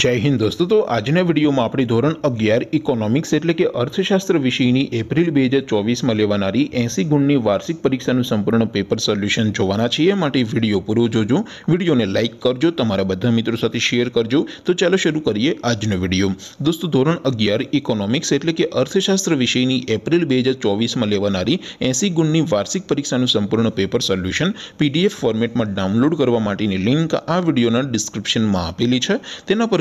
જય હિન્દ દોસ્તો તો આજના વિડીયોમાં આપણે ધોરણ અગિયાર ઇકોનોમિક્સ એટલે કે અર્થશાસ્ત્ર વિષયની એપ્રિલ બે હજાર ચોવીસમાં લેવાનારી એંસી ગુણની વાર્ષિક પરીક્ષાનું સંપૂર્ણ પેપર સોલ્યુશન જોવાના છીએ માટે વિડીયો પૂરો જોજો વિડીયોને લાઇક કરજો તમારા બધા મિત્રો સાથે શેર કરજો તો ચાલો શરૂ કરીએ આજનો વિડીયો દોસ્તો ધોરણ અગિયાર ઇકોનોમિક્સ એટલે કે અર્થશાસ્ત્ર વિષયની એપ્રિલ બે હજાર ચોવીસમાં લેવાનારી એંસી ગુણની વાર્ષિક પરીક્ષાનું સંપૂર્ણ પેપર સોલ્યુશન પીડીએફ ફોર્મેટમાં ડાઉનલોડ કરવા માટેની લિંક આ વિડીયોના ડિસ્ક્રિપ્શનમાં આપેલી છે તેના પર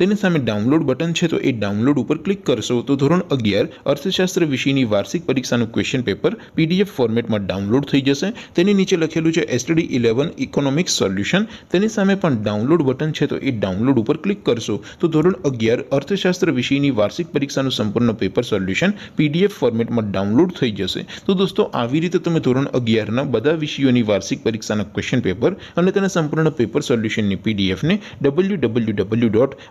તેની સામે ડાઉનલોડ બટન છે તો એ ડાઉનલોડ ઉપર ક્લિક કરશો તો ધોરણ અગિયાર અર્થશાસ્ત્ર વિષયની વાર્ષિક પરીક્ષાનું ક્વેશ્ચન પેપર પીડીએફ ફોર્મેટમાં ડાઉનલોડ થઈ જશે તેની નીચે લખેલું છે એસટીડી ઇલેવન ઇકોનોમિક્સ સોલ્યુશન તેની સામે પણ ડાઉનલોડ બટન છે તો એ ડાઉનલોડ ઉપર ક્લિક કરશો તો ધોરણ અગિયાર અર્થશાસ્ત્ર વિષયની વાર્ષિક પરીક્ષાનું સંપૂર્ણ પેપર સોલ્યુશન પીડીએફ ફોર્મેટમાં ડાઉનલોડ થઈ જશે તો દોસ્તો આવી રીતે તમે ધોરણ અગિયારના બધા વિષયોની વાર્ષિક પરીક્ષાના ક્વેશ્ચન પેપર અને તેના સંપૂર્ણ પેપર સોલ્યુશનની પીડીએફને ડબલ્યુ ડબલ્યુ ડબલ્યુ ડોટ